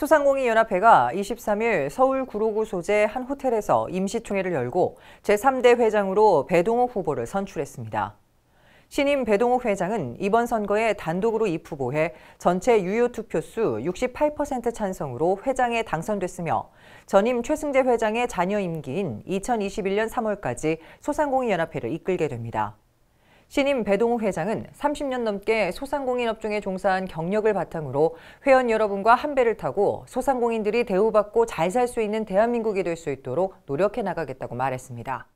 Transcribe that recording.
소상공인연합회가 23일 서울 구로구 소재 한 호텔에서 임시총회를 열고 제3대 회장으로 배동욱 후보를 선출했습니다. 신임 배동욱 회장은 이번 선거에 단독으로 입후보해 전체 유효 투표수 68% 찬성으로 회장에 당선됐으며 전임 최승재 회장의 자녀 임기인 2021년 3월까지 소상공인연합회를 이끌게 됩니다. 신임 배동호 회장은 30년 넘게 소상공인 업종에 종사한 경력을 바탕으로 회원 여러분과 한 배를 타고 소상공인들이 대우받고 잘 살 수 있는 대한민국이 될 수 있도록 노력해 나가겠다고 말했습니다.